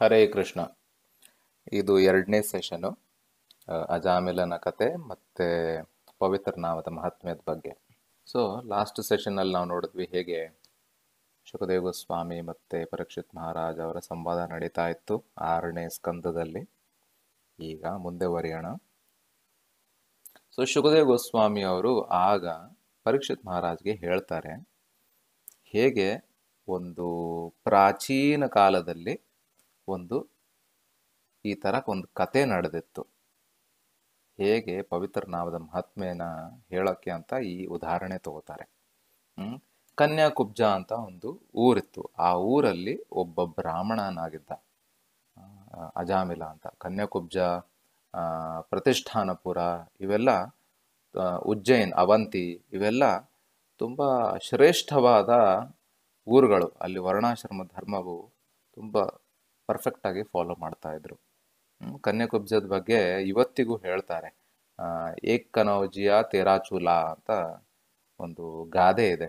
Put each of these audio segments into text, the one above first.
ಹರೇ ಕೃಷ್ಣ ಇದು ಎರಡನೇ ಸೆಷನು ಅಜಾಮಿಲನ ಕತೆ ಮತ್ತು ಪವಿತ್ರ ನಾಮದ ಮಹಾತ್ಮ್ಯದ ಬಗ್ಗೆ ಸೊ ಲಾಸ್ಟ್ ಸೆಷನಲ್ಲಿ ನಾವು ನೋಡಿದ್ವಿ ಹೇಗೆ ಶುಕದೇವ ಗೋಸ್ವಾಮಿ ಮತ್ತು ಪರೀಕ್ಷಿತ್ ಮಹಾರಾಜ್ ಅವರ ಸಂವಾದ ನಡೀತಾ ಇತ್ತು ಆರನೇ ಸ್ಕಂದದಲ್ಲಿ ಈಗ ಮುಂದೆ ಬರೆಯೋಣ ಸೊ ಶುಕದೇವ ಗೋಸ್ವಾಮಿ ಅವರು ಆಗ ಪರೀಕ್ಷಿತ್ ಮಹಾರಾಜ್ಗೆ ಹೇಳ್ತಾರೆ ಹೇಗೆ ಒಂದು ಪ್ರಾಚೀನ ಕಾಲದಲ್ಲಿ ಒಂದು ಈ ಥರ ಒಂದು ಕತೆ ನಡೆದಿತ್ತು ಹೇಗೆ ಪವಿತ್ರ ನಾಮದ ಮಹಾತ್ಮೆನ ಹೇಳೋಕ್ಕೆ ಅಂತ ಈ ಉದಾಹರಣೆ ತಗೋತಾರೆ ಕನ್ಯಾಕುಬ್ಜ ಅಂತ ಒಂದು ಊರಿತ್ತು ಆ ಊರಲ್ಲಿ ಒಬ್ಬ ಬ್ರಾಹ್ಮಣನಾಗಿದ್ದ ಅಜಾಮಿಲ ಅಂತ ಕನ್ಯಾಕುಬ್ಜ ಪ್ರತಿಷ್ಠಾನಪುರ ಇವೆಲ್ಲ ಉಜ್ಜೈನ್ ಅವಂತಿ ಇವೆಲ್ಲ ತುಂಬ ಶ್ರೇಷ್ಠವಾದ ಊರುಗಳು ಅಲ್ಲಿ ವರ್ಣಾಶ್ರಮ ಧರ್ಮವು ತುಂಬ ಪರ್ಫೆಕ್ಟಾಗಿ ಫಾಲೋ ಮಾಡ್ತಾಯಿದ್ರು ಕನ್ಯಾಕುಬ್ಜದ ಬಗ್ಗೆ ಇವತ್ತಿಗೂ ಹೇಳ್ತಾರೆ ಏಕ್ ಕನೌಜಿಯ ತೇರಾಚೂಲ ಅಂತ ಒಂದು ಗಾದೆ ಇದೆ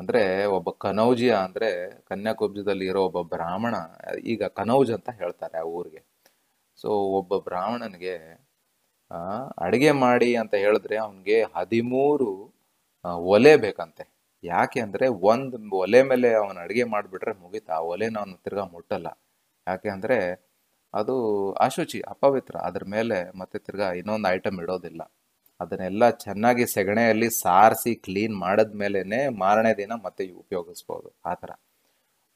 ಅಂದರೆ ಒಬ್ಬ ಕನೌಜಿಯ ಅಂದರೆ ಕನ್ಯಾಕುಬ್ಜದಲ್ಲಿ ಇರೋ ಒಬ್ಬ ಬ್ರಾಹ್ಮಣ ಈಗ ಕನೌಜ್ ಅಂತ ಹೇಳ್ತಾರೆ ಆ ಊರಿಗೆ ಸೊ ಒಬ್ಬ ಬ್ರಾಹ್ಮಣನಿಗೆ ಅಡುಗೆ ಮಾಡಿ ಅಂತ ಹೇಳಿದ್ರೆ ಅವನಿಗೆ ಹದಿಮೂರು ಒಲೆ ಬೇಕಂತೆ ಯಾಕೆ ಅಂದರೆ ಒಂದು ಒಲೆ ಮೇಲೆ ಅವನು ಅಡುಗೆ ಮಾಡಿಬಿಟ್ರೆ ಮುಗಿತ ಆ ಒಲೆನ ಅವನು ತಿರ್ಗಾ ಮುಟ್ಟಲ್ಲ ಯಾಕೆ ಅಂದರೆ ಅದು ಅಶುಚಿ ಅಪವಿತ್ರ ಅದ್ರ ಮೇಲೆ ಮತ್ತೆ ತಿರ್ಗಾ ಇನ್ನೊಂದು ಐಟಮ್ ಇಡೋದಿಲ್ಲ ಅದನ್ನೆಲ್ಲ ಚೆನ್ನಾಗಿ ಸೆಗಣೆಯಲ್ಲಿ ಸಾರಿಸಿ ಕ್ಲೀನ್ ಮಾಡಿದ ಮಾಡಿದ್ಮೇಲೆ ಮಾರನೇ ದಿನ ಮತ್ತೆ ಉಪಯೋಗಿಸ್ಬೋದು ಆ ಥರ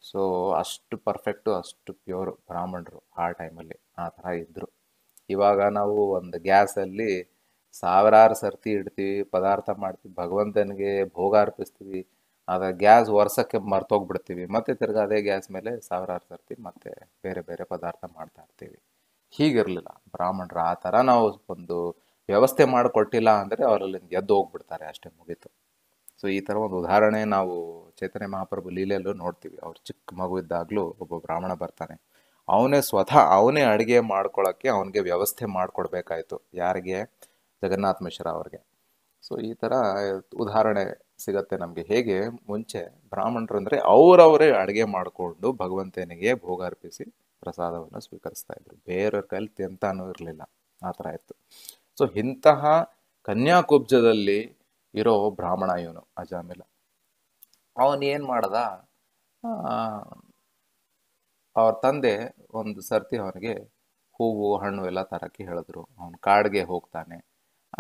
ಸೊ ಅಷ್ಟು ಪರ್ಫೆಕ್ಟು ಅಷ್ಟು ಪ್ಯೂರು ಬ್ರಾಹ್ಮಣರು ಆ ಟೈಮಲ್ಲಿ ಆ ಥರ ಇದ್ದರು ಇವಾಗ ನಾವು ಒಂದು ಗ್ಯಾಸಲ್ಲಿ ಸಾವಿರಾರು ಸರ್ತಿ ಇಡ್ತೀವಿ ಪದಾರ್ಥ ಮಾಡ್ತೀವಿ ಭಗವಂತನಿಗೆ ಭೋಗ ಅರ್ಪಿಸ್ತೀವಿ ಆಗ ಗ್ಯಾಸ್ ವರ್ಷಕ್ಕೆ ಮರ್ತೋಗ್ಬಿಡ್ತೀವಿ ಮತ್ತೆ ತಿರ್ಗಿ ಅದೇ ಗ್ಯಾಸ್ ಮೇಲೆ ಸಾವಿರಾರು ಸರ್ತಿ ಮತ್ತೆ ಬೇರೆ ಬೇರೆ ಪದಾರ್ಥ ಮಾಡ್ತಾ ಇರ್ತೀವಿ ಹೀಗಿರಲಿಲ್ಲ ಬ್ರಾಹ್ಮಣರು ಆ ಥರ ನಾವು ಒಂದು ವ್ಯವಸ್ಥೆ ಮಾಡಿಕೊಟ್ಟಿಲ್ಲ ಅಂದರೆ ಅವರಲ್ಲಿ ಎದ್ದು ಹೋಗ್ಬಿಡ್ತಾರೆ ಅಷ್ಟೇ ಮುಗೀತು ಸೊ ಈ ಥರ ಒಂದು ಉದಾಹರಣೆ ನಾವು ಚೈತನ್ಯ ಮಹಾಪ್ರಭು ಲೀಲೆಯಲ್ಲೂ ನೋಡ್ತೀವಿ ಅವ್ರು ಚಿಕ್ಕ ಮಗು ಇದ್ದಾಗಲೂ ಒಬ್ಬ ಬ್ರಾಹ್ಮಣ ಬರ್ತಾನೆ ಅವನೇ ಸ್ವತಃ ಅವನೇ ಅಡುಗೆ ಮಾಡ್ಕೊಳ್ಳೋಕ್ಕೆ ಅವನಿಗೆ ವ್ಯವಸ್ಥೆ ಮಾಡಿಕೊಡ್ಬೇಕಾಯ್ತು ಯಾರಿಗೆ ಜಗನ್ನಾಥ ಮಿಶ್ರಾ ಅವ್ರಿಗೆ ಸೊ ಈ ಥರ ಉದಾಹರಣೆ ಸಿಗತ್ತೆ ನಮಗೆ ಹೇಗೆ ಮುಂಚೆ ಬ್ರಾಹ್ಮಣರು ಅಂದರೆ ಅವರವರೇ ಅಡುಗೆ ಮಾಡಿಕೊಂಡು ಭಗವಂತನಿಗೆ ಭೋಗ ಅರ್ಪಿಸಿ ಪ್ರಸಾದವನ್ನು ಸ್ವೀಕರಿಸ್ತಾ ಇದ್ರು ಬೇರೆಯವ್ರ ಕೈಲಿ ತಿಂತಾನೂ ಇರಲಿಲ್ಲ ಆ ಥರ ಇತ್ತು ಸೊ ಇಂತಹ ಕನ್ಯಾಕುಬ್ಜದಲ್ಲಿ ಇರೋ ಬ್ರಾಹ್ಮಣ ಇವನು ಅಜಾಮಿಲ ಅವನು ಏನು ಮಾಡ್ದ ಅವ್ರ ತಂದೆ ಒಂದು ಸರ್ತಿ ಅವನಿಗೆ ಹೂವು ಹಣ್ಣು ಎಲ್ಲ ತರಕ್ಕೆ ಹೇಳಿದ್ರು ಅವನು ಕಾಡಿಗೆ ಹೋಗ್ತಾನೆ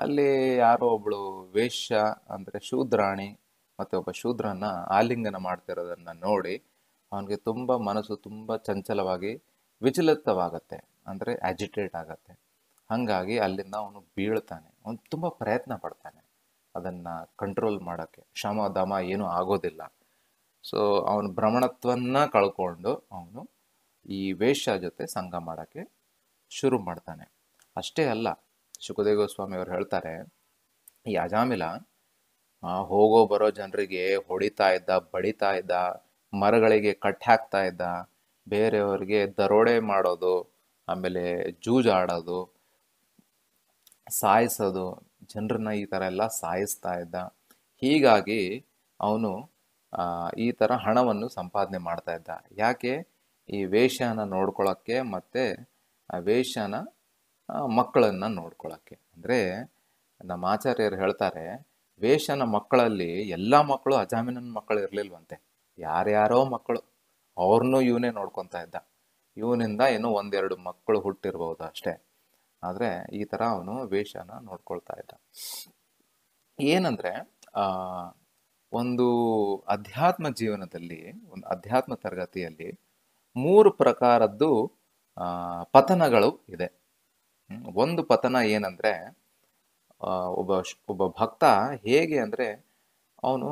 ಅಲ್ಲಿ ಯಾರೋ ಒಬ್ಳು ವೇಶ್ಯ ಅಂದ್ರೆ ಶೂದ್ರಾಣಿ ಮತ್ತು ಒಬ್ಬ ಶೂದ್ರನ ಆಲಿಂಗನ ಮಾಡ್ತಿರೋದನ್ನ ನೋಡಿ ಅವನಿಗೆ ತುಂಬ ಮನಸ್ಸು ತುಂಬ ಚಂಚಲವಾಗಿ ವಿಚಲಿತವಾಗತ್ತೆ ಅಂದರೆ ಅಜಿಟೇಟ್ ಆಗತ್ತೆ ಹಾಗಾಗಿ ಅಲ್ಲಿಂದ ಅವನು ಬೀಳ್ತಾನೆ ಅವನು ತುಂಬ ಪ್ರಯತ್ನ ಪಡ್ತಾನೆ ಅದನ್ನು ಕಂಟ್ರೋಲ್ ಮಾಡೋಕ್ಕೆ ಶಮ ದಮ ಏನೂ ಆಗೋದಿಲ್ಲ ಸೊ ಅವನು ಭ್ರಮಣತ್ವನ್ನ ಕಳ್ಕೊಂಡು ಅವನು ಈ ವೇಷ ಜೊತೆ ಸಂಘ ಮಾಡೋಕ್ಕೆ ಶುರು ಮಾಡ್ತಾನೆ ಅಷ್ಟೇ ಅಲ್ಲ ಸುಖದೇವ ಗೋಸ್ವಾಮಿ ಅವರು ಹೇಳ್ತಾರೆ ಈ ಅಜಾಮಿಲ ಹೋಗೋ ಬರೋ ಜನರಿಗೆ ಹೊಡಿತಾ ಇದ್ದ ಬಡಿತಾ ಇದ್ದ ಮರಗಳಿಗೆ ಕಟ್ ಹಾಕ್ತಾ ಇದ್ದ ಬೇರೆಯವ್ರಿಗೆ ದರೋಡೆ ಮಾಡೋದು ಆಮೇಲೆ ಜೂಜಾಡೋದು ಸಾಯಿಸೋದು ಜನರನ್ನ ಈ ಥರ ಎಲ್ಲ ಸಾಯಿಸ್ತಾ ಇದ್ದ ಹೀಗಾಗಿ ಅವನು ಈ ಥರ ಹಣವನ್ನು ಸಂಪಾದನೆ ಮಾಡ್ತಾ ಇದ್ದ ಯಾಕೆ ಈ ವೇಷನ ನೋಡ್ಕೊಳಕ್ಕೆ ಮತ್ತೆ ವೇಷನ ಮಕ್ಕಳನ್ನು ನೋಡ್ಕೊಳ್ಳೋಕ್ಕೆ ಅಂದರೆ ನಮ್ಮ ಆಚಾರ್ಯರು ಹೇಳ್ತಾರೆ ವೇಷನ ಮಕ್ಕಳಲ್ಲಿ ಎಲ್ಲ ಮಕ್ಕಳು ಅಜಾಮಿನನ್ ಮಕ್ಕಳು ಇರಲಿಲ್ವಂತೆ ಯಾರ್ಯಾರೋ ಮಕ್ಕಳು ಅವ್ರನ್ನೂ ಇವನೇ ನೋಡ್ಕೊತಾ ಇದ್ದ ಇವನಿಂದ ಏನೋ ಒಂದೆರಡು ಮಕ್ಕಳು ಹುಟ್ಟಿರ್ಬೋದು ಅಷ್ಟೇ ಆದರೆ ಈ ಥರ ಅವನು ವೇಷನ ನೋಡ್ಕೊಳ್ತಾ ಇದ್ದ ಏನಂದರೆ ಒಂದು ಅಧ್ಯಾತ್ಮ ಜೀವನದಲ್ಲಿ ಒಂದು ಅಧ್ಯಾತ್ಮ ತರಗತಿಯಲ್ಲಿ ಮೂರು ಪ್ರಕಾರದ್ದು ಪತನಗಳು ಇದೆ ಒಂದು ಪತನ ಏನಂದರೆ ಒಬ್ಬ ಒಬ್ಬ ಭಕ್ತ ಹೇಗೆ ಅಂದರೆ ಅವನು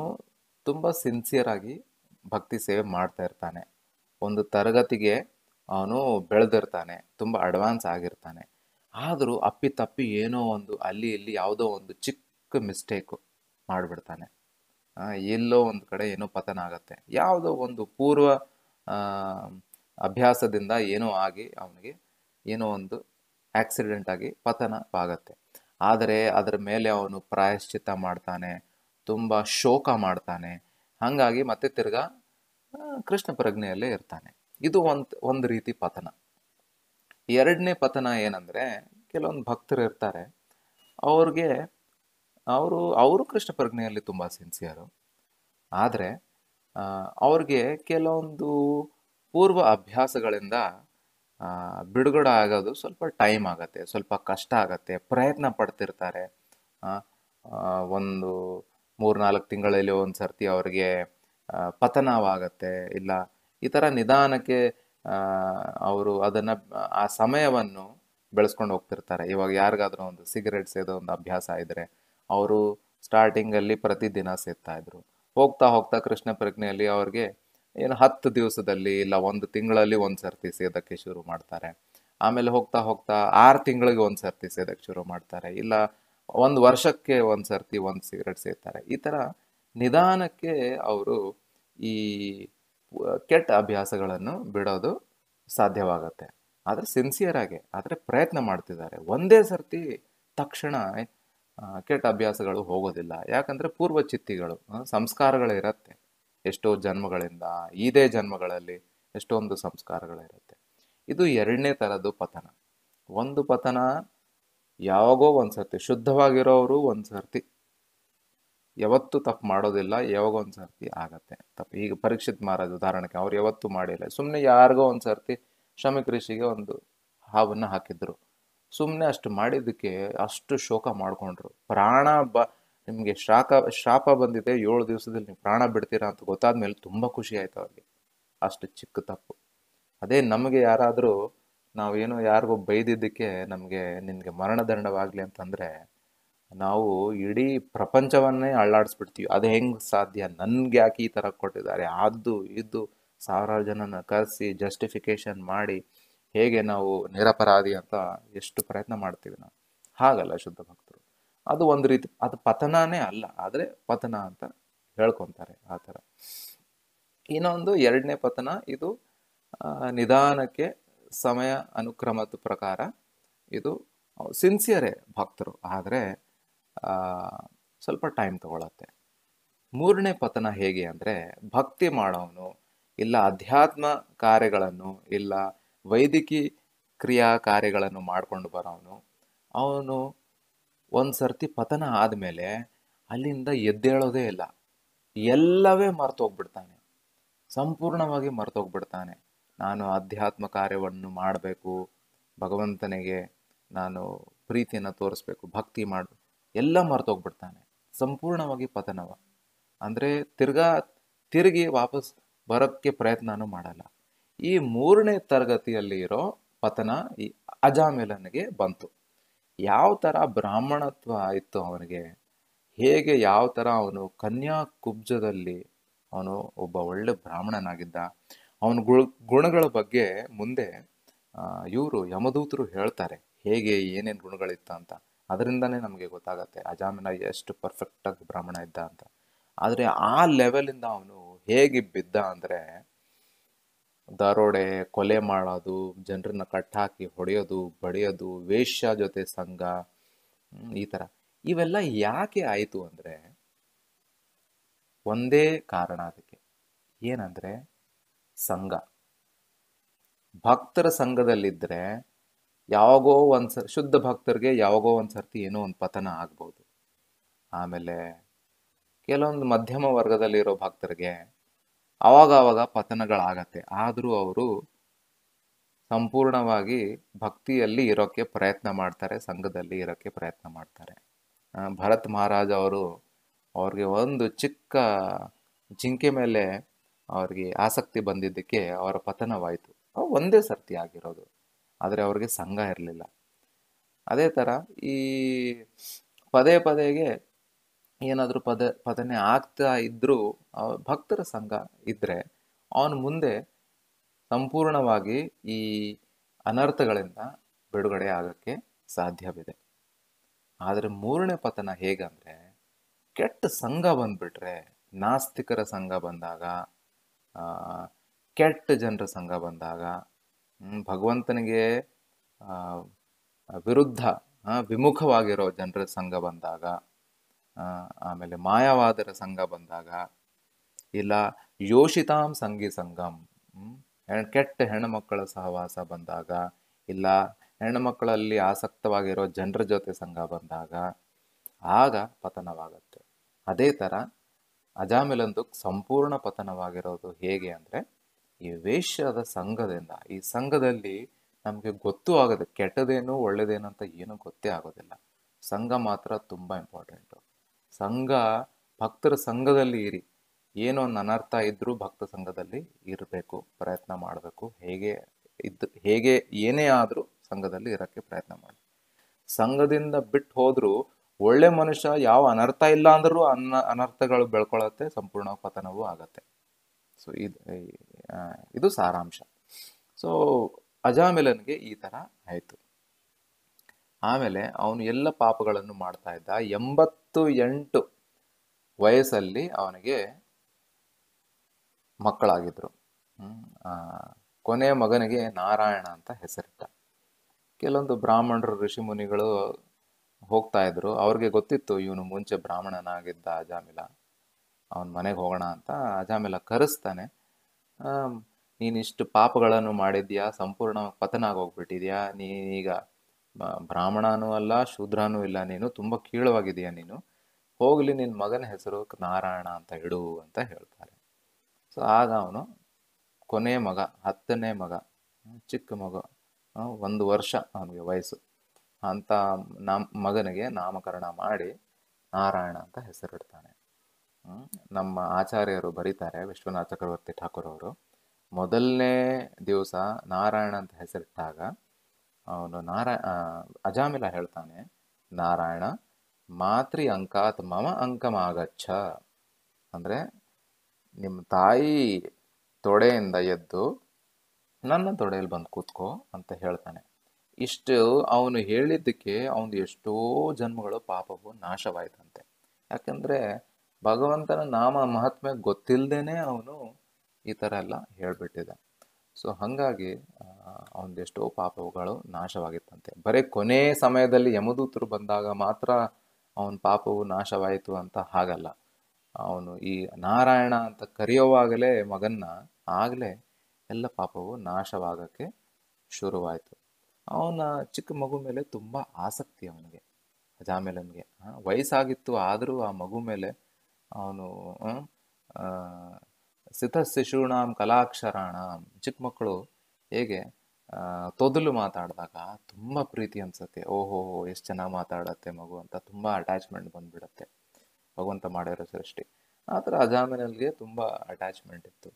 ತುಂಬ ಸಿನ್ಸಿಯರಾಗಿ ಭಕ್ತಿ ಸೇವೆ ಮಾಡ್ತಾ ಇರ್ತಾನೆ ಒಂದು ತರಗತಿಗೆ ಅವನು ಬೆಳೆದಿರ್ತಾನೆ ತುಂಬ ಅಡ್ವಾನ್ಸ್ ಆಗಿರ್ತಾನೆ ಆದರೂ ಅಪ್ಪಿತಪ್ಪಿ ಏನೋ ಒಂದು ಅಲ್ಲಿ ಇಲ್ಲಿ ಯಾವುದೋ ಒಂದು ಚಿಕ್ಕ ಮಿಸ್ಟೇಕು ಮಾಡಿಬಿಡ್ತಾನೆ ಎಲ್ಲೋ ಒಂದು ಕಡೆ ಏನೋ ಪತನ ಆಗುತ್ತೆ ಯಾವುದೋ ಒಂದು ಪೂರ್ವ ಅಭ್ಯಾಸದಿಂದ ಏನೋ ಆಗಿ ಅವನಿಗೆ ಏನೋ ಒಂದು ಆಕ್ಸಿಡೆಂಟ್ ಆಗಿ ಪತನವಾಗತ್ತೆ ಆದರೆ ಅದರ ಮೇಲೆ ಅವನು ಪ್ರಾಯಶ್ಚಿತ್ತ ಮಾಡ್ತಾನೆ ತುಂಬ ಶೋಕ ಮಾಡ್ತಾನೆ ಹಾಗಾಗಿ ಮತ್ತೆ ತಿರ್ಗ ಕೃಷ್ಣ ಪ್ರಜ್ಞೆಯಲ್ಲೇ ಇರ್ತಾನೆ ಇದು ಒಂದು ಒಂದು ರೀತಿ ಪತನ ಎರಡನೇ ಪತನ ಏನಂದರೆ ಕೆಲವೊಂದು ಭಕ್ತರು ಇರ್ತಾರೆ ಅವ್ರಿಗೆ ಅವರು ಅವರು ಕೃಷ್ಣ ಪ್ರಜ್ಞೆಯಲ್ಲಿ ತುಂಬ ಸಿನ್ಸಿಯರು ಆದರೆ ಅವ್ರಿಗೆ ಕೆಲವೊಂದು ಪೂರ್ವ ಅಭ್ಯಾಸಗಳಿಂದ ಬಿಡುಗಡೆ ಆಗೋದು ಸ್ವಲ್ಪ ಟೈಮ್ ಆಗುತ್ತೆ ಸ್ವಲ್ಪ ಕಷ್ಟ ಆಗುತ್ತೆ ಪ್ರಯತ್ನ ಪಡ್ತಿರ್ತಾರೆ ಒಂದು ಮೂರು ನಾಲ್ಕು ತಿಂಗಳಲ್ಲಿ ಒಂದು ಸರ್ತಿ ಅವ್ರಿಗೆ ಪತನವಾಗತ್ತೆ ಇಲ್ಲ ಈ ಥರ ನಿಧಾನಕ್ಕೆ ಅವರು ಅದನ್ನು ಆ ಸಮಯವನ್ನು ಬೆಳೆಸ್ಕೊಂಡು ಹೋಗ್ತಿರ್ತಾರೆ ಇವಾಗ ಯಾರಿಗಾದ್ರೂ ಒಂದು ಸಿಗರೇಟ್ ಸೇದೋ ಒಂದು ಅಭ್ಯಾಸ ಇದ್ದರೆ ಅವರು ಸ್ಟಾರ್ಟಿಂಗಲ್ಲಿ ಪ್ರತಿದಿನ ಸೇದ್ತಾ ಇದ್ರು ಹೋಗ್ತಾ ಹೋಗ್ತಾ ಕೃಷ್ಣ ಪ್ರಜ್ಞೆಯಲ್ಲಿ ಅವ್ರಿಗೆ ಏನು ಹತ್ತು ದಿವಸದಲ್ಲಿ ಇಲ್ಲ ಒಂದು ತಿಂಗಳಲ್ಲಿ ಒಂದು ಸರ್ತಿ ಸೇದಕ್ಕೆ ಶುರು ಮಾಡ್ತಾರೆ ಆಮೇಲೆ ಹೋಗ್ತಾ ಹೋಗ್ತಾ ಆರು ತಿಂಗಳಿಗೆ ಒಂದು ಸರ್ತಿ ಸೇದಕ್ಕೆ ಶುರು ಮಾಡ್ತಾರೆ ಇಲ್ಲ ಒಂದು ವರ್ಷಕ್ಕೆ ಒಂದು ಸರ್ತಿ ಒಂದು ಸಿಗರೆಟ್ ಸೇರ್ತಾರೆ ಈ ಥರ ನಿಧಾನಕ್ಕೆ ಅವರು ಈ ಕೆಟ್ಟ ಅಭ್ಯಾಸಗಳನ್ನು ಬಿಡೋದು ಸಾಧ್ಯವಾಗುತ್ತೆ ಆದರೆ ಸಿನ್ಸಿಯರ್ ಆಗಿ ಆದರೆ ಪ್ರಯತ್ನ ಮಾಡ್ತಿದ್ದಾರೆ ಒಂದೇ ಸರ್ತಿ ತಕ್ಷಣ ಕೆಟ್ಟ ಅಭ್ಯಾಸಗಳು ಹೋಗೋದಿಲ್ಲ ಯಾಕಂದರೆ ಪೂರ್ವ ಚಿತ್ತಿಗಳು ಸಂಸ್ಕಾರಗಳಿರತ್ತೆ ಎಷ್ಟೋ ಜನ್ಮಗಳಿಂದ ಇದೇ ಜನ್ಮಗಳಲ್ಲಿ ಎಷ್ಟೊಂದು ಸಂಸ್ಕಾರಗಳಿರುತ್ತೆ ಇದು ಎರಡನೇ ಥರದ್ದು ಪತನ ಒಂದು ಪತನ ಯಾವಾಗೋ ಒಂದ್ಸರ್ತಿ ಶುದ್ಧವಾಗಿರೋರು ಒಂದ್ಸರ್ತಿ ಯಾವತ್ತು ಯಾವತ್ತೂ ತಪ್ಪು ಮಾಡೋದಿಲ್ಲ ಯಾವಾಗೋ ಒಂದ್ಸರ್ತಿ ಆಗತ್ತೆ ತಪ್ಪು ಈಗ ಪರೀಕ್ಷಿತ್ ಮಹಾರಾಜ್ ಉದಾಹರಣೆಗೆ ಅವ್ರು ಯಾವತ್ತೂ ಮಾಡಿಲ್ಲ ಸುಮ್ಮನೆ ಯಾರಿಗೋ ಒಂದ್ಸರ್ತಿ ಸರ್ತಿ ಶ್ರಮಿಕ ಋಷಿಗೆ ಒಂದು ಹಾವನ್ನು ಹಾಕಿದ್ರು ಸುಮ್ಮನೆ ಅಷ್ಟು ಮಾಡಿದ್ದಕ್ಕೆ ಅಷ್ಟು ಶೋಕ ಮಾಡಿಕೊಂಡ್ರು ಪ್ರಾಣ ಬ ನಿಮಗೆ ಶಾಖ ಶಾಪ ಬಂದಿದೆ ಏಳು ದಿವಸದಲ್ಲಿ ನೀವು ಪ್ರಾಣ ಬಿಡ್ತೀರಾ ಅಂತ ಗೊತ್ತಾದ ಮೇಲೆ ತುಂಬ ಖುಷಿ ಆಯ್ತು ಅವ್ರಿಗೆ ಅಷ್ಟು ಚಿಕ್ಕ ತಪ್ಪು ಅದೇ ನಮಗೆ ಯಾರಾದರೂ ನಾವೇನೋ ಯಾರಿಗೋ ಬೈದಿದ್ದಕ್ಕೆ ನಮಗೆ ನಿನಗೆ ಮರಣದಂಡವಾಗಲಿ ಅಂತಂದರೆ ನಾವು ಇಡೀ ಪ್ರಪಂಚವನ್ನೇ ಅಳ್ಳಾಡಿಸ್ಬಿಡ್ತೀವಿ ಅದು ಹೆಂಗೆ ಸಾಧ್ಯ ನನಗೆ ಯಾಕೆ ಈ ಥರ ಕೊಟ್ಟಿದ್ದಾರೆ ಅದು ಇದು ಸಾವಿರಾರು ಜನನ ಕರೆಸಿ ಜಸ್ಟಿಫಿಕೇಶನ್ ಮಾಡಿ ಹೇಗೆ ನಾವು ನಿರಪರಾಧಿ ಅಂತ ಎಷ್ಟು ಪ್ರಯತ್ನ ಮಾಡ್ತೀವಿ ನಾವು ಹಾಗಲ್ಲ ಶುದ್ಧ ಭಕ್ತರು ಅದು ಒಂದು ರೀತಿ ಅದು ಪತನನೇ ಅಲ್ಲ ಆದರೆ ಪತನ ಅಂತ ಹೇಳ್ಕೊತಾರೆ ಆ ಥರ ಇನ್ನೊಂದು ಎರಡನೇ ಪತನ ಇದು ನಿಧಾನಕ್ಕೆ ಸಮಯ ಅನುಕ್ರಮದ ಪ್ರಕಾರ ಇದು ಸಿನ್ಸಿಯರೇ ಭಕ್ತರು ಆದರೆ ಸ್ವಲ್ಪ ಟೈಮ್ ತಗೊಳತ್ತೆ ಮೂರನೇ ಪತನ ಹೇಗೆ ಅಂದರೆ ಭಕ್ತಿ ಮಾಡೋನು ಇಲ್ಲ ಅಧ್ಯಾತ್ಮ ಕಾರ್ಯಗಳನ್ನು ಇಲ್ಲ ವೈದಿಕಿ ಕ್ರಿಯಾ ಕಾರ್ಯಗಳನ್ನು ಮಾಡ್ಕೊಂಡು ಬರೋನು ಅವನು ಒಂದು ಸರ್ತಿ ಪತನ ಆದಮೇಲೆ ಅಲ್ಲಿಂದ ಎದ್ದೇಳೋದೇ ಇಲ್ಲ ಎಲ್ಲವೇ ಮರ್ತೋಗ್ಬಿಡ್ತಾನೆ ಸಂಪೂರ್ಣವಾಗಿ ಮರ್ತೋಗ್ಬಿಡ್ತಾನೆ ನಾನು ಅಧ್ಯಾತ್ಮ ಕಾರ್ಯವನ್ನು ಮಾಡಬೇಕು ಭಗವಂತನಿಗೆ ನಾನು ಪ್ರೀತಿಯನ್ನು ತೋರಿಸ್ಬೇಕು ಭಕ್ತಿ ಮಾಡು ಎಲ್ಲ ಮರ್ತೋಗ್ಬಿಡ್ತಾನೆ ಸಂಪೂರ್ಣವಾಗಿ ಪತನವ ಅಂದರೆ ತಿರ್ಗಾ ತಿರುಗಿ ವಾಪಸ್ ಬರೋಕ್ಕೆ ಪ್ರಯತ್ನನೂ ಮಾಡಲ್ಲ ಈ ಮೂರನೇ ತರಗತಿಯಲ್ಲಿ ಇರೋ ಪತನ ಈ ಅಜಾಮೇಲನಿಗೆ ಬಂತು ಯಾವ ಥರ ಬ್ರಾಹ್ಮಣತ್ವ ಇತ್ತು ಅವನಿಗೆ ಹೇಗೆ ಯಾವ ಥರ ಅವನು ಕನ್ಯಾ ಕುಬ್ಜದಲ್ಲಿ ಅವನು ಒಬ್ಬ ಒಳ್ಳೆ ಬ್ರಾಹ್ಮಣನಾಗಿದ್ದ ಅವನ ಗುಣ ಗುಣಗಳ ಬಗ್ಗೆ ಮುಂದೆ ಇವರು ಯಮದೂತರು ಹೇಳ್ತಾರೆ ಹೇಗೆ ಏನೇನು ಗುಣಗಳಿತ್ತ ಅಂತ ಅದರಿಂದನೇ ನಮಗೆ ಗೊತ್ತಾಗತ್ತೆ ಅಜಾಮಿನ ಎಷ್ಟು ಪರ್ಫೆಕ್ಟಾಗಿ ಬ್ರಾಹ್ಮಣ ಇದ್ದ ಅಂತ ಆದರೆ ಆ ಲೆವೆಲಿಂದ ಅವನು ಹೇಗೆ ಬಿದ್ದ ಅಂದರೆ ದರೋಡೆ ಕೊಲೆ ಮಾಡೋದು ಜನರನ್ನ ಕಟ್ಟಾಕಿ ಹೊಡೆಯೋದು ಬಡಿಯೋದು ವೇಶ್ಯ ಜೊತೆ ಸಂಘ ಈ ಥರ ಇವೆಲ್ಲ ಯಾಕೆ ಆಯಿತು ಅಂದರೆ ಒಂದೇ ಕಾರಣ ಅದಕ್ಕೆ ಏನಂದರೆ ಸಂಘ ಭಕ್ತರ ಸಂಘದಲ್ಲಿದ್ದರೆ ಯಾವಾಗೋ ಒಂದು ಸರ್ ಶುದ್ಧ ಭಕ್ತರಿಗೆ ಯಾವಾಗೋ ಒಂದು ಸರ್ತಿ ಏನೋ ಒಂದು ಪತನ ಆಗ್ಬೋದು ಆಮೇಲೆ ಕೆಲವೊಂದು ಮಧ್ಯಮ ವರ್ಗದಲ್ಲಿರೋ ಭಕ್ತರಿಗೆ ಆವಾಗವಾಗ ಪತನಗಳಾಗತ್ತೆ ಆದರೂ ಅವರು ಸಂಪೂರ್ಣವಾಗಿ ಭಕ್ತಿಯಲ್ಲಿ ಇರೋಕ್ಕೆ ಪ್ರಯತ್ನ ಮಾಡ್ತಾರೆ ಸಂಘದಲ್ಲಿ ಇರೋಕ್ಕೆ ಪ್ರಯತ್ನ ಮಾಡ್ತಾರೆ ಭರತ್ ಮಹಾರಾಜ ಅವರು ಅವ್ರಿಗೆ ಒಂದು ಚಿಕ್ಕ ಜಿಂಕೆ ಮೇಲೆ ಅವ್ರಿಗೆ ಆಸಕ್ತಿ ಬಂದಿದ್ದಕ್ಕೆ ಅವರ ಪತನವಾಯಿತು ಒಂದೇ ಸರ್ತಿ ಆಗಿರೋದು ಆದರೆ ಅವ್ರಿಗೆ ಸಂಘ ಇರಲಿಲ್ಲ ಅದೇ ಥರ ಈ ಪದೇ ಪದೇಗೆ ಏನಾದರೂ ಪದ ಪದನೆ ಆಗ್ತಾ ಇದ್ದರೂ ಭಕ್ತರ ಸಂಘ ಇದ್ದರೆ ಅವನು ಮುಂದೆ ಸಂಪೂರ್ಣವಾಗಿ ಈ ಅನರ್ಥಗಳಿಂದ ಬಿಡುಗಡೆ ಆಗೋಕ್ಕೆ ಸಾಧ್ಯವಿದೆ ಆದರೆ ಮೂರನೇ ಪತನ ಹೇಗಂದರೆ ಕೆಟ್ಟ ಸಂಘ ಬಂದ್ಬಿಟ್ರೆ ನಾಸ್ತಿಕರ ಸಂಘ ಬಂದಾಗ ಕೆಟ್ಟ ಜನರ ಸಂಘ ಬಂದಾಗ ಭಗವಂತನಿಗೆ ವಿರುದ್ಧ ವಿಮುಖವಾಗಿರೋ ಜನರ ಸಂಘ ಬಂದಾಗ ಆಮೇಲೆ ಮಾಯಾವಾದರ ಸಂಘ ಬಂದಾಗ ಇಲ್ಲ ಯೋಷಿತಾಂ ಸಂಘಿ ಸಂಘಂ ಕೆಟ್ಟ ಹೆಣ್ಣುಮಕ್ಕಳ ಸಹವಾಸ ಬಂದಾಗ ಇಲ್ಲ ಹೆಣ್ಣುಮಕ್ಕಳಲ್ಲಿ ಆಸಕ್ತವಾಗಿರೋ ಜನರ ಜೊತೆ ಸಂಘ ಬಂದಾಗ ಆಗ ಪತನವಾಗುತ್ತೆ ಅದೇ ಥರ ಅಜಾಮಿಲಂದು ಸಂಪೂರ್ಣ ಪತನವಾಗಿರೋದು ಹೇಗೆ ಅಂದರೆ ಈ ವೇಷ್ಯದ ಸಂಘದಿಂದ ಈ ಸಂಘದಲ್ಲಿ ನಮಗೆ ಗೊತ್ತೂ ಆಗೋದು ಕೆಟ್ಟದೇನು ಒಳ್ಳೆಯದೇನು ಅಂತ ಏನೂ ಗೊತ್ತೇ ಆಗೋದಿಲ್ಲ ಸಂಘ ಮಾತ್ರ ತುಂಬ ಇಂಪಾರ್ಟೆಂಟು ಸಂಘ ಭಕ್ತರ ಸಂಘದಲ್ಲಿ ಇರಿ ಏನೋ ಅನರ್ಥ ಇದ್ದರೂ ಭಕ್ತ ಸಂಘದಲ್ಲಿ ಇರಬೇಕು ಪ್ರಯತ್ನ ಮಾಡಬೇಕು ಹೇಗೆ ಇದ್ದು ಹೇಗೆ ಏನೇ ಆದರೂ ಸಂಘದಲ್ಲಿ ಇರೋಕ್ಕೆ ಪ್ರಯತ್ನ ಮಾಡಿ ಸಂಘದಿಂದ ಬಿಟ್ಟು ಹೋದರೂ ಒಳ್ಳೆ ಮನುಷ್ಯ ಯಾವ ಅನರ್ಥ ಇಲ್ಲ ಅಂದರೂ ಅನ್ನ ಅನರ್ಥಗಳು ಬೆಳ್ಕೊಳ್ಳುತ್ತೆ ಸಂಪೂರ್ಣ ಪತನವೂ ಆಗತ್ತೆ ಸೊ ಇದು ಇದು ಸಾರಾಂಶ ಸೊ ಅಜಾಮಿಲನ್ಗೆ ಈ ಥರ ಆಯಿತು ಆಮೇಲೆ ಅವನು ಎಲ್ಲ ಪಾಪಗಳನ್ನು ಮಾಡ್ತಾ ಇದ್ದ ಎಂಬತ್ತು ಎಂಟು ವಯಸ್ಸಲ್ಲಿ ಅವನಿಗೆ ಆ ಕೊನೆಯ ಮಗನಿಗೆ ನಾರಾಯಣ ಅಂತ ಹೆಸರಿಟ್ಟ ಕೆಲವೊಂದು ಬ್ರಾಹ್ಮಣರು ಋಷಿ ಮುನಿಗಳು ಹೋಗ್ತಾ ಇದ್ರು ಅವ್ರಿಗೆ ಗೊತ್ತಿತ್ತು ಇವನು ಮುಂಚೆ ಬ್ರಾಹ್ಮಣನಾಗಿದ್ದ ಅಜಾಮಿಲ ಅವನ ಮನೆಗೆ ಹೋಗೋಣ ಅಂತ ಅಜಾಮಿಲ ಕರೆಸ್ತಾನೆ ನೀನಿಷ್ಟು ಪಾಪಗಳನ್ನು ಮಾಡಿದ್ಯಾ ಸಂಪೂರ್ಣ ಪತನಾಗಿ ಹೋಗ್ಬಿಟ್ಟಿದ್ಯಾ ನೀನೀಗ ಬ್ರಾಹ್ಮಣನೂ ಅಲ್ಲ ಶೂದ್ರನೂ ಇಲ್ಲ ನೀನು ತುಂಬ ಕೀಳವಾಗಿದೆಯಾ ನೀನು ಹೋಗಲಿ ನಿನ್ನ ಮಗನ ಹೆಸರು ನಾರಾಯಣ ಅಂತ ಇಡು ಅಂತ ಹೇಳ್ತಾರೆ ಸೊ ಆಗ ಅವನು ಕೊನೆ ಮಗ ಹತ್ತನೇ ಮಗ ಚಿಕ್ಕ ಮಗ ಒಂದು ವರ್ಷ ಅವನಿಗೆ ವಯಸ್ಸು ಅಂತ ನಮ್ಮ ಮಗನಿಗೆ ನಾಮಕರಣ ಮಾಡಿ ನಾರಾಯಣ ಅಂತ ಹೆಸರಿಡ್ತಾನೆ ನಮ್ಮ ಆಚಾರ್ಯರು ಬರೀತಾರೆ ವಿಶ್ವನಾಥ ಚಕ್ರವರ್ತಿ ಠಾಕೂರ್ ಅವರು ಮೊದಲನೇ ದಿವಸ ನಾರಾಯಣ ಅಂತ ಹೆಸರಿಟ್ಟಾಗ ಅವನು ನಾರಾಯ ಅಜಾಮಿಲ ಹೇಳ್ತಾನೆ ನಾರಾಯಣ ಮಾತೃ ಅಂಕಾತ್ ಮಮ ಅಂಕಮಾಗಚ್ಚ ಅಂದರೆ ನಿಮ್ಮ ತಾಯಿ ತೊಡೆಯಿಂದ ಎದ್ದು ನನ್ನ ತೊಡೆಯಲ್ಲಿ ಬಂದು ಕೂತ್ಕೋ ಅಂತ ಹೇಳ್ತಾನೆ ಇಷ್ಟು ಅವನು ಹೇಳಿದ್ದಕ್ಕೆ ಅವನು ಎಷ್ಟೋ ಜನ್ಮಗಳು ಪಾಪವು ನಾಶವಾಯಿತಂತೆ ಯಾಕಂದರೆ ಭಗವಂತನ ನಾಮ ಮಹಾತ್ಮೆ ಗೊತ್ತಿಲ್ಲದೇನೆ ಅವನು ಈ ಥರ ಎಲ್ಲ ಹೇಳಿಬಿಟ್ಟಿದ್ದಾನೆ ಸೊ ಹಾಗಾಗಿ ಅವನದೆಷ್ಟೋ ಪಾಪಗಳು ನಾಶವಾಗಿತ್ತಂತೆ ಬರೀ ಕೊನೆ ಸಮಯದಲ್ಲಿ ಯಮದೂತರು ಬಂದಾಗ ಮಾತ್ರ ಅವನ ಪಾಪವು ನಾಶವಾಯಿತು ಅಂತ ಹಾಗಲ್ಲ ಅವನು ಈ ನಾರಾಯಣ ಅಂತ ಕರೆಯೋವಾಗಲೇ ಮಗನ್ನ ಆಗಲೇ ಎಲ್ಲ ಪಾಪವು ನಾಶವಾಗಕ್ಕೆ ಶುರುವಾಯಿತು ಅವನ ಚಿಕ್ಕ ಮಗು ಮೇಲೆ ತುಂಬ ಆಸಕ್ತಿ ಅವನಿಗೆ ಅಜಾಮೇಲನ್ಗೆ ವಯಸ್ಸಾಗಿತ್ತು ಆದರೂ ಆ ಮಗು ಮೇಲೆ ಅವನು ಸಿಶೂಣಾಂ ಕಲಾಕ್ಷರಾಣಾಂ ಚಿಕ್ಕ ಮಕ್ಕಳು ಹೇಗೆ ತೊದಲು ಮಾತಾಡಿದಾಗ ತುಂಬ ಪ್ರೀತಿ ಅನಿಸುತ್ತೆ ಓಹೋ ಎಷ್ಟು ಚೆನ್ನಾಗಿ ಮಾತಾಡತ್ತೆ ಮಗು ಅಂತ ತುಂಬ ಅಟ್ಯಾಚ್ಮೆಂಟ್ ಬಂದ್ಬಿಡತ್ತೆ ಭಗವಂತ ಮಾಡಿರೋ ಸೃಷ್ಟಿ ಆ ಥರ ಅಜಾಮಿನಲ್ಗೆ ತುಂಬ ಅಟ್ಯಾಚ್ಮೆಂಟ್ ಇತ್ತು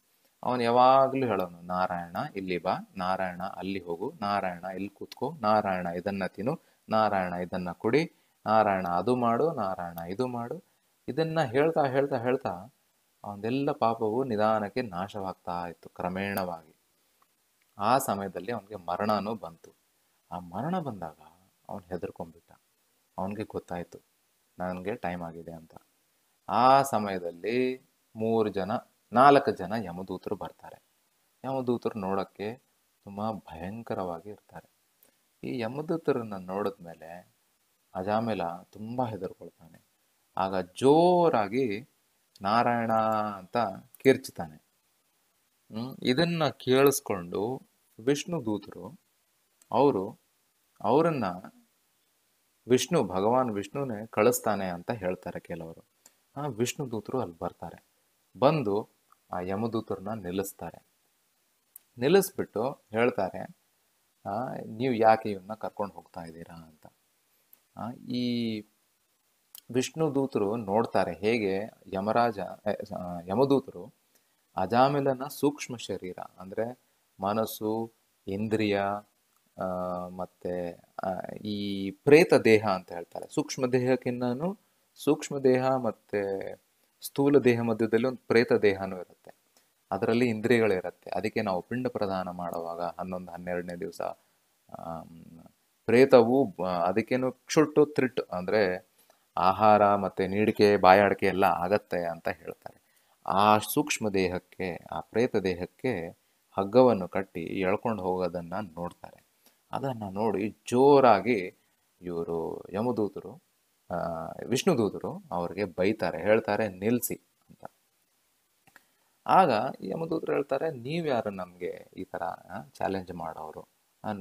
ಅವನು ಯಾವಾಗಲೂ ಹೇಳೋನು ನಾರಾಯಣ ಇಲ್ಲಿ ಬಾ ನಾರಾಯಣ ಅಲ್ಲಿ ಹೋಗು ನಾರಾಯಣ ಇಲ್ಲಿ ಕೂತ್ಕೋ ನಾರಾಯಣ ಇದನ್ನ ತಿನ್ನು ನಾರಾಯಣ ಇದನ್ನ ಕುಡಿ ನಾರಾಯಣ ಅದು ಮಾಡು ನಾರಾಯಣ ಇದು ಮಾಡು ಇದನ್ನ ಹೇಳ್ತಾ ಹೇಳ್ತಾ ಹೇಳ್ತಾ ಅವನದೆಲ್ಲ ಪಾಪವು ನಿಧಾನಕ್ಕೆ ನಾಶವಾಗ್ತಾ ಇತ್ತು ಕ್ರಮೇಣವಾಗಿ ಆ ಸಮಯದಲ್ಲಿ ಅವನಿಗೆ ಮರಣನೂ ಬಂತು ಆ ಮರಣ ಬಂದಾಗ ಅವನು ಹೆದರ್ಕೊಂಡ್ಬಿಟ್ಟ ಅವನಿಗೆ ಗೊತ್ತಾಯಿತು ನನಗೆ ಟೈಮ್ ಆಗಿದೆ ಅಂತ ಆ ಸಮಯದಲ್ಲಿ ಮೂರು ಜನ ನಾಲ್ಕು ಜನ ಯಮದೂತರು ಬರ್ತಾರೆ ಯಮದೂತರು ನೋಡೋಕ್ಕೆ ತುಂಬ ಭಯಂಕರವಾಗಿ ಇರ್ತಾರೆ ಈ ಯಮದೂತರನ್ನು ನೋಡಿದ ಮೇಲೆ ಅಜಾಮೇಲ ತುಂಬ ಹೆದರ್ಕೊಳ್ತಾನೆ ಆಗ ಜೋರಾಗಿ ನಾರಾಯಣ ಅಂತ ಕೀರ್ಚಿತಾನೆ ಇದನ್ನ ಕೇಳಿಸ್ಕೊಂಡು ವಿಷ್ಣು ದೂತರು ಅವರು ಅವರನ್ನ ವಿಷ್ಣು ಭಗವಾನ್ ವಿಷ್ಣುನೇ ಕಳಿಸ್ತಾನೆ ಅಂತ ಹೇಳ್ತಾರೆ ಕೆಲವರು ಆ ವಿಷ್ಣು ದೂತರು ಅಲ್ಲಿ ಬರ್ತಾರೆ ಬಂದು ಆ ಯಮದೂತರನ್ನ ನಿಲ್ಲಿಸ್ತಾರೆ ನಿಲ್ಲಿಸ್ಬಿಟ್ಟು ಹೇಳ್ತಾರೆ ನೀವು ಯಾಕೆ ಇವನ್ನ ಕರ್ಕೊಂಡು ಹೋಗ್ತಾ ಇದ್ದೀರಾ ಅಂತ ಈ ವಿಷ್ಣು ದೂತರು ನೋಡ್ತಾರೆ ಹೇಗೆ ಯಮರಾಜ ಯಮದೂತರು ಅಜಾಮಿಲನ ಸೂಕ್ಷ್ಮ ಶರೀರ ಅಂದರೆ ಮನಸ್ಸು ಇಂದ್ರಿಯ ಮತ್ತು ಈ ಪ್ರೇತ ದೇಹ ಅಂತ ಹೇಳ್ತಾರೆ ಸೂಕ್ಷ್ಮ ದೇಹಕ್ಕಿನ್ನೂ ಸೂಕ್ಷ್ಮ ದೇಹ ಮತ್ತು ಸ್ಥೂಲ ದೇಹ ಮಧ್ಯದಲ್ಲಿ ಒಂದು ಪ್ರೇತ ದೇಹನೂ ಇರುತ್ತೆ ಅದರಲ್ಲಿ ಇಂದ್ರಿಯಗಳಿರುತ್ತೆ ಅದಕ್ಕೆ ನಾವು ಪಿಂಡ ಪ್ರದಾನ ಮಾಡುವಾಗ ಹನ್ನೊಂದು ಹನ್ನೆರಡನೇ ದಿವಸ ಪ್ರೇತವು ಅದಕ್ಕೇನು ಕ್ಷುಟ್ಟು ತ್ರಿಟ್ಟು ಅಂದರೆ ಆಹಾರ ಮತ್ತು ನೀಡಿಕೆ ಬಾಯಾಡಿಕೆ ಎಲ್ಲ ಆಗತ್ತೆ ಅಂತ ಹೇಳ್ತಾರೆ ಆ ಸೂಕ್ಷ್ಮ ದೇಹಕ್ಕೆ ಆ ಪ್ರೇತ ದೇಹಕ್ಕೆ ಹಗ್ಗವನ್ನು ಕಟ್ಟಿ ಎಳ್ಕೊಂಡು ಹೋಗೋದನ್ನು ನೋಡ್ತಾರೆ ಅದನ್ನು ನೋಡಿ ಜೋರಾಗಿ ಇವರು ಯಮದೂತರು ದೂತರು ಅವರಿಗೆ ಬೈತಾರೆ ಹೇಳ್ತಾರೆ ನಿಲ್ಲಿಸಿ ಅಂತ ಆಗ ಯಮದೂತರು ಹೇಳ್ತಾರೆ ನೀವು ಯಾರು ನಮಗೆ ಈ ಥರ ಚಾಲೆಂಜ್ ಮಾಡೋರು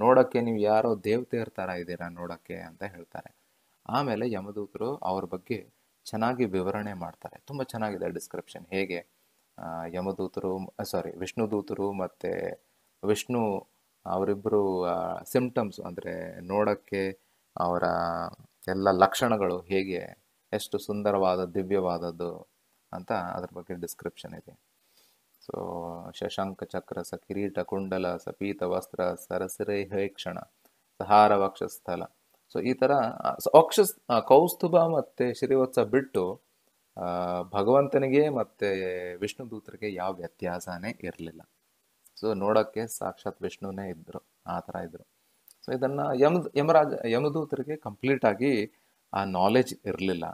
ನೋಡೋಕ್ಕೆ ನೀವು ಯಾರೋ ದೇವತೆ ಇರ್ತಾರ ಇದ್ದೀರಾ ನೋಡೋಕ್ಕೆ ಅಂತ ಹೇಳ್ತಾರೆ ಆಮೇಲೆ ಯಮದೂತರು ಅವ್ರ ಬಗ್ಗೆ ಚೆನ್ನಾಗಿ ವಿವರಣೆ ಮಾಡ್ತಾರೆ ತುಂಬ ಚೆನ್ನಾಗಿದೆ ಡಿಸ್ಕ್ರಿಪ್ಷನ್ ಹೇಗೆ ಯಮದೂತರು ಸಾರಿ ವಿಷ್ಣು ದೂತರು ಮತ್ತು ವಿಷ್ಣು ಅವರಿಬ್ಬರು ಸಿಂಪ್ಟಮ್ಸ್ ಅಂದರೆ ನೋಡೋಕ್ಕೆ ಅವರ ಎಲ್ಲ ಲಕ್ಷಣಗಳು ಹೇಗೆ ಎಷ್ಟು ಸುಂದರವಾದ ದಿವ್ಯವಾದದ್ದು ಅಂತ ಅದ್ರ ಬಗ್ಗೆ ಡಿಸ್ಕ್ರಿಪ್ಷನ್ ಇದೆ ಸೊ ಶಶಾಂಕ ಚಕ್ರ ಸ ಕಿರೀಟ ಕುಂಡಲ ಸ ಪೀತ ವಸ್ತ್ರ ಸರಸಿರೇ ಹೇಕ್ಷಣ ಸಹಾರ ವಕ್ಷಸ್ಥಲ ಸೊ ಈ ಥರ ಅಕ್ಷ ಕೌಸ್ತುಭ ಮತ್ತು ಶ್ರೀವತ್ಸ ಬಿಟ್ಟು ಭಗವಂತನಿಗೆ ಮತ್ತು ವಿಷ್ಣು ದೂತರಿಗೆ ಯಾವ ವ್ಯತ್ಯಾಸನೇ ಇರಲಿಲ್ಲ ಸೊ ನೋಡೋಕ್ಕೆ ಸಾಕ್ಷಾತ್ ವಿಷ್ಣುವೇ ಇದ್ದರು ಆ ಥರ ಇದ್ದರು ಸೊ ಇದನ್ನು ಯಮ ಯಮರಾಜ ಯಮದೂತರಿಗೆ ಕಂಪ್ಲೀಟಾಗಿ ಆ ನಾಲೆಜ್ ಇರಲಿಲ್ಲ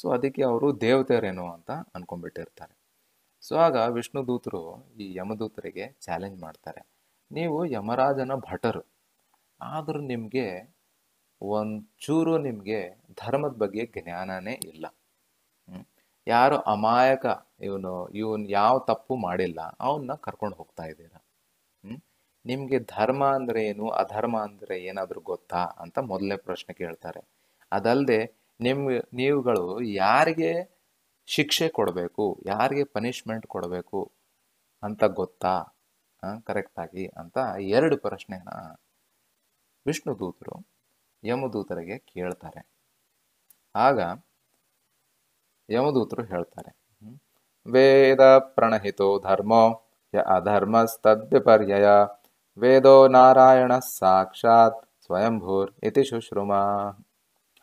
ಸೊ ಅದಕ್ಕೆ ಅವರು ದೇವತೆಯರೇನು ಅಂತ ಅಂದ್ಕೊಂಡ್ಬಿಟ್ಟಿರ್ತಾರೆ ಸೊ ಆಗ ವಿಷ್ಣು ದೂತರು ಈ ಯಮದೂತರಿಗೆ ಚಾಲೆಂಜ್ ಮಾಡ್ತಾರೆ ನೀವು ಯಮರಾಜನ ಭಟರು ಆದರೂ ನಿಮಗೆ ಒಂಚೂರು ನಿಮಗೆ ಧರ್ಮದ ಬಗ್ಗೆ ಜ್ಞಾನನೇ ಇಲ್ಲ ಯಾರು ಅಮಾಯಕ ಇವನು ಇವನ್ ಯಾವ ತಪ್ಪು ಮಾಡಿಲ್ಲ ಅವನ್ನ ಕರ್ಕೊಂಡು ಹೋಗ್ತಾ ಇದ್ದೀರ ಹ್ಮ್ ಧರ್ಮ ಅಂದ್ರೆ ಏನು ಅಧರ್ಮ ಅಂದ್ರೆ ಏನಾದರೂ ಗೊತ್ತಾ ಅಂತ ಮೊದಲನೇ ಪ್ರಶ್ನೆ ಕೇಳ್ತಾರೆ ಅದಲ್ಲದೆ ನಿಮ್ ನೀವುಗಳು ಯಾರಿಗೆ ಶಿಕ್ಷೆ ಕೊಡಬೇಕು ಯಾರಿಗೆ ಪನಿಷ್ಮೆಂಟ್ ಕೊಡಬೇಕು ಅಂತ ಗೊತ್ತಾ ಕರೆಕ್ಟಾಗಿ ಅಂತ ಎರಡು ಪ್ರಶ್ನೆನ ವಿಷ್ಣು ದೂತರು ಯಮದೂತರಿಗೆ ಕೇಳ್ತಾರೆ ಆಗ ಯಮದೂತರು ಹೇಳ್ತಾರೆ ವೇದ ಪ್ರಣಹಿತೋ ಧರ್ಮೋ ಯ ಅಧರ್ಮಸ್ತದ್ವಿಪರ್ಯಯ ವೇದೋ ನಾರಾಯಣ ಸಾಕ್ಷಾತ್ ಸ್ವಯಂಭೂರ್ ಇತಿ ಶುಶ್ರುಮ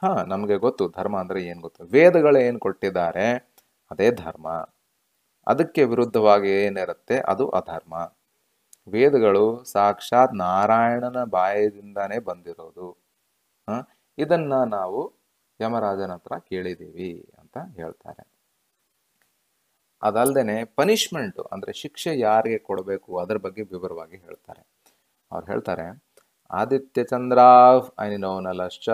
ಹಾ ನಮಗೆ ಗೊತ್ತು ಧರ್ಮ ಅಂದರೆ ಏನು ಗೊತ್ತು ವೇದಗಳು ಏನು ಕೊಟ್ಟಿದ್ದಾರೆ ಅದೇ ಧರ್ಮ ಅದಕ್ಕೆ ವಿರುದ್ಧವಾಗಿ ಏನಿರುತ್ತೆ ಅದು ಅಧರ್ಮ ವೇದಗಳು ಸಾಕ್ಷಾತ್ ನಾರಾಯಣನ ಬಾಯದಿಂದಾನೇ ಬಂದಿರೋದು ಇದನ್ನ ನಾವು ಯಮರಾಜನ ಹತ್ರ ಕೇಳಿದ್ದೀವಿ ಅಂತ ಹೇಳ್ತಾರೆ ಅದಲ್ದೇನೆ ಪನಿಷ್ಮೆಂಟ್ ಅಂದ್ರೆ ಶಿಕ್ಷೆ ಯಾರಿಗೆ ಕೊಡಬೇಕು ಅದರ ಬಗ್ಗೆ ವಿವರವಾಗಿ ಹೇಳ್ತಾರೆ ಅವ್ರು ಹೇಳ್ತಾರೆ ಆದಿತ್ಯ ನಲಶ್ಚ ಅನಿನೋನಲಶ್ಚ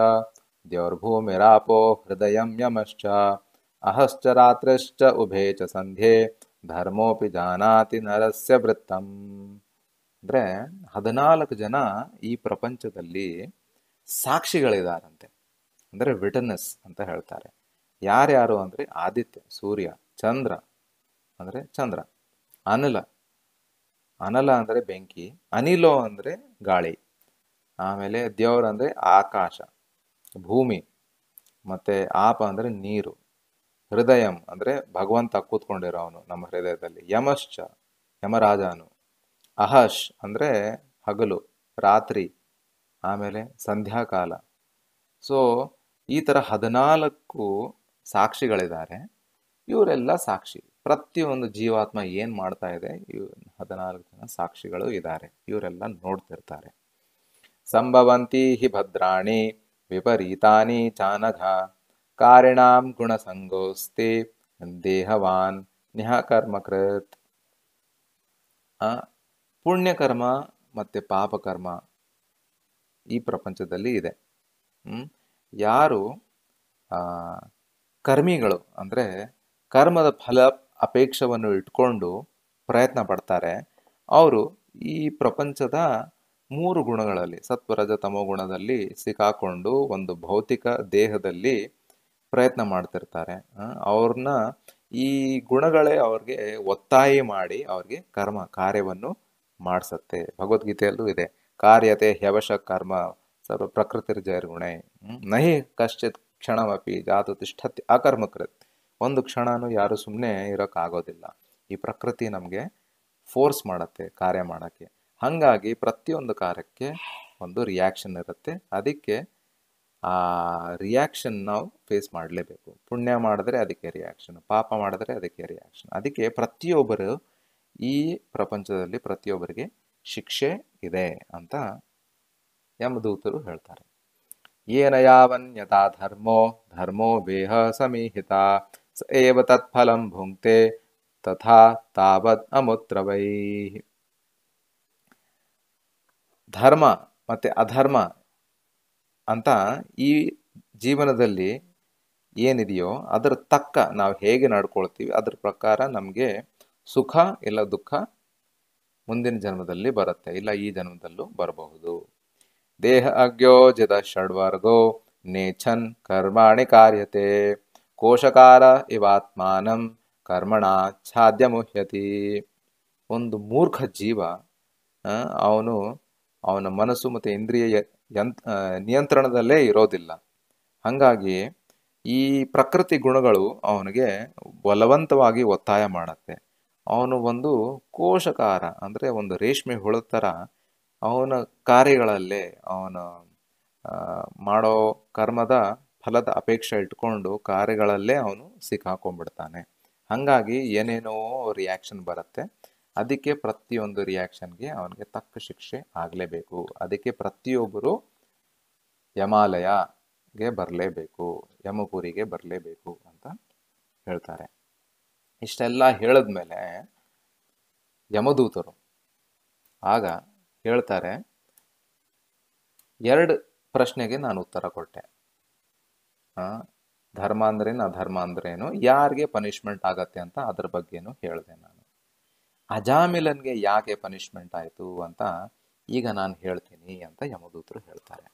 ರಾಪೋ ಹೃದಯಂ ಯಮಶ್ಚ ಅಹಶ್ಚ ರಾತ್ರಶ್ಚ ಉಭೇ ಚ ಸಂಧ್ಯೆ ಧರ್ಮೋಪಿ ಜಾನಾತಿ ನರಸ್ಯ ವೃತ್ತಂ ಅಂದ್ರೆ ಹದಿನಾಲ್ಕು ಜನ ಈ ಪ್ರಪಂಚದಲ್ಲಿ ಸಾಕ್ಷಿಗಳಿದಾರಂತೆ ಅಂದರೆ ವಿಟನೆಸ್ ಅಂತ ಹೇಳ್ತಾರೆ ಯಾರ್ಯಾರು ಅಂದರೆ ಆದಿತ್ಯ ಸೂರ್ಯ ಚಂದ್ರ ಅಂದರೆ ಚಂದ್ರ ಅನಿಲ ಅನಲ ಅಂದರೆ ಬೆಂಕಿ ಅನಿಲೋ ಅಂದರೆ ಗಾಳಿ ಆಮೇಲೆ ದೇವ್ರ ಅಂದರೆ ಆಕಾಶ ಭೂಮಿ ಮತ್ತು ಆಪ ಅಂದರೆ ನೀರು ಹೃದಯಂ ಅಂದರೆ ಭಗವಂತ ಕೂತ್ಕೊಂಡಿರೋವನು ನಮ್ಮ ಹೃದಯದಲ್ಲಿ ಯಮಶ್ಚ ಯಮರಾಜನು ಅಹಶ್ ಅಂದರೆ ಹಗಲು ರಾತ್ರಿ ಆಮೇಲೆ ಸಂಧ್ಯಾಕಾಲ ಸೊ ಈ ಥರ ಹದಿನಾಲ್ಕು ಸಾಕ್ಷಿಗಳಿದ್ದಾರೆ ಇವರೆಲ್ಲ ಸಾಕ್ಷಿ ಪ್ರತಿಯೊಂದು ಜೀವಾತ್ಮ ಏನು ಮಾಡ್ತಾ ಇದೆ ಇವ್ ಹದಿನಾಲ್ಕು ಜನ ಸಾಕ್ಷಿಗಳು ಇದ್ದಾರೆ ಇವರೆಲ್ಲ ನೋಡ್ತಿರ್ತಾರೆ ಸಂಭವಂತಿ ಹಿ ಭದ್ರಾಣಿ ವಿಪರೀತಾನಿ ಚಾನಘ ಕಾರಿಣಾಂ ಗುಣಸಂಗೋಸ್ತಿ ದೇಹವಾನ್ ನಿಹಕರ್ಮಕೃತ್ ಪುಣ್ಯಕರ್ಮ ಮತ್ತು ಪಾಪಕರ್ಮ ಈ ಪ್ರಪಂಚದಲ್ಲಿ ಇದೆ ಯಾರು ಕರ್ಮಿಗಳು ಅಂದರೆ ಕರ್ಮದ ಫಲ ಅಪೇಕ್ಷವನ್ನು ಇಟ್ಕೊಂಡು ಪ್ರಯತ್ನ ಪಡ್ತಾರೆ ಅವರು ಈ ಪ್ರಪಂಚದ ಮೂರು ಗುಣಗಳಲ್ಲಿ ಸತ್ವರಜ ತಮೋ ಗುಣದಲ್ಲಿ ಸಿಕ್ಕಾಕೊಂಡು ಒಂದು ಭೌತಿಕ ದೇಹದಲ್ಲಿ ಪ್ರಯತ್ನ ಮಾಡ್ತಿರ್ತಾರೆ ಅವ್ರನ್ನ ಈ ಗುಣಗಳೇ ಅವ್ರಿಗೆ ಒತ್ತಾಯ ಮಾಡಿ ಅವ್ರಿಗೆ ಕರ್ಮ ಕಾರ್ಯವನ್ನು ಮಾಡಿಸತ್ತೆ ಭಗವದ್ಗೀತೆಯಲ್ಲೂ ಇದೆ ಕಾರ್ಯತೆ ಹ್ಯವಶ ಕರ್ಮ ಸರ್ವ ಪ್ರಕೃತಿರ್ಜೈರ್ಗುಣೆ ನಹಿ ಕಶ್ಚಿತ್ ಕ್ಷಣಮಪಿ ಜಾತು ತಿಷ್ಠತಿ ಅಕರ್ಮಕೃತ್ ಒಂದು ಕ್ಷಣನೂ ಯಾರು ಸುಮ್ಮನೆ ಇರೋಕ್ಕಾಗೋದಿಲ್ಲ ಈ ಪ್ರಕೃತಿ ನಮಗೆ ಫೋರ್ಸ್ ಮಾಡುತ್ತೆ ಕಾರ್ಯ ಮಾಡೋಕ್ಕೆ ಹಾಗಾಗಿ ಪ್ರತಿಯೊಂದು ಕಾರ್ಯಕ್ಕೆ ಒಂದು ರಿಯಾಕ್ಷನ್ ಇರುತ್ತೆ ಅದಕ್ಕೆ ಆ ರಿಯಾಕ್ಷನ್ ನಾವು ಫೇಸ್ ಮಾಡಲೇಬೇಕು ಪುಣ್ಯ ಮಾಡಿದ್ರೆ ಅದಕ್ಕೆ ರಿಯಾಕ್ಷನ್ ಪಾಪ ಮಾಡಿದ್ರೆ ಅದಕ್ಕೆ ರಿಯಾಕ್ಷನ್ ಅದಕ್ಕೆ ಪ್ರತಿಯೊಬ್ಬರು ಈ ಪ್ರಪಂಚದಲ್ಲಿ ಪ್ರತಿಯೊಬ್ಬರಿಗೆ ಶಿಕ್ಷೆ ಇದೆ ಅಂತ ಯಮದೂತರು ಹೇಳ್ತಾರೆ ಏನ ಯಾವನ್ಯತಾ ಧರ್ಮೋ ಧರ್ಮೋ ವೇಹ ಸಮೀಹಿತ ಏವ ತತ್ಫಲಂ ಭುಂಕ್ತೆ ತಥಾ ತಾವತ್ ಅಮುತ್ರವೈ ಧರ್ಮ ಮತ್ತೆ ಅಧರ್ಮ ಅಂತ ಈ ಜೀವನದಲ್ಲಿ ಏನಿದೆಯೋ ಅದರ ತಕ್ಕ ನಾವು ಹೇಗೆ ನಡ್ಕೊಳ್ತೀವಿ ಅದ್ರ ಪ್ರಕಾರ ನಮಗೆ ಸುಖ ಇಲ್ಲ ದುಃಖ ಮುಂದಿನ ಜನ್ಮದಲ್ಲಿ ಬರುತ್ತೆ ಇಲ್ಲ ಈ ಜನ್ಮದಲ್ಲೂ ಬರಬಹುದು ದೇಹ ಜದ ಷಡ್ವರ್ಗೋ ನೇಚನ್ ಕರ್ಮಾಣಿ ಕಾರ್ಯತೆ ಕೋಶಕಾರ ಇವಾತ್ಮಾನಂ ಕರ್ಮಣ ಛಾದ್ಯ ಮುಹ್ಯತಿ ಒಂದು ಮೂರ್ಖ ಜೀವ ಅವನು ಅವನ ಮನಸ್ಸು ಮತ್ತು ಇಂದ್ರಿಯ ಯಂತ್ ನಿಯಂತ್ರಣದಲ್ಲೇ ಇರೋದಿಲ್ಲ ಹಾಗಾಗಿ ಈ ಪ್ರಕೃತಿ ಗುಣಗಳು ಅವನಿಗೆ ಬಲವಂತವಾಗಿ ಒತ್ತಾಯ ಮಾಡುತ್ತೆ ಅವನು ಒಂದು ಕೋಶಕಾರ ಅಂದರೆ ಒಂದು ರೇಷ್ಮೆ ಹುಳ ಥರ ಅವನ ಕಾರ್ಯಗಳಲ್ಲೇ ಅವನು ಮಾಡೋ ಕರ್ಮದ ಫಲದ ಅಪೇಕ್ಷೆ ಇಟ್ಕೊಂಡು ಕಾರ್ಯಗಳಲ್ಲೇ ಅವನು ಸಿಕ್ಕಾಕೊಂಡ್ಬಿಡ್ತಾನೆ ಹಾಗಾಗಿ ಏನೇನೋ ರಿಯಾಕ್ಷನ್ ಬರುತ್ತೆ ಅದಕ್ಕೆ ಪ್ರತಿಯೊಂದು ರಿಯಾಕ್ಷನ್ಗೆ ಅವನಿಗೆ ತಕ್ಕ ಶಿಕ್ಷೆ ಆಗಲೇಬೇಕು ಅದಕ್ಕೆ ಪ್ರತಿಯೊಬ್ಬರು ಯಮಾಲಯಗೆ ಬರಲೇಬೇಕು ಯಮಪುರಿಗೆ ಬರಲೇಬೇಕು ಅಂತ ಹೇಳ್ತಾರೆ ಇಷ್ಟೆಲ್ಲ ಹೇಳಿದ್ಮೇಲೆ ಯಮದೂತರು ಆಗ ಹೇಳ್ತಾರೆ ಎರಡು ಪ್ರಶ್ನೆಗೆ ನಾನು ಉತ್ತರ ಕೊಟ್ಟೆ ಧರ್ಮ ಅಂದ್ರೇನು ಅಧರ್ಮ ಅಂದ್ರೇನು ಯಾರಿಗೆ ಪನಿಷ್ಮೆಂಟ್ ಆಗತ್ತೆ ಅಂತ ಅದ್ರ ಬಗ್ಗೆನೂ ಹೇಳಿದೆ ನಾನು ಅಜಾಮಿಲನ್ಗೆ ಯಾಕೆ ಪನಿಷ್ಮೆಂಟ್ ಆಯಿತು ಅಂತ ಈಗ ನಾನು ಹೇಳ್ತೀನಿ ಅಂತ ಯಮದೂತರು ಹೇಳ್ತಾರೆ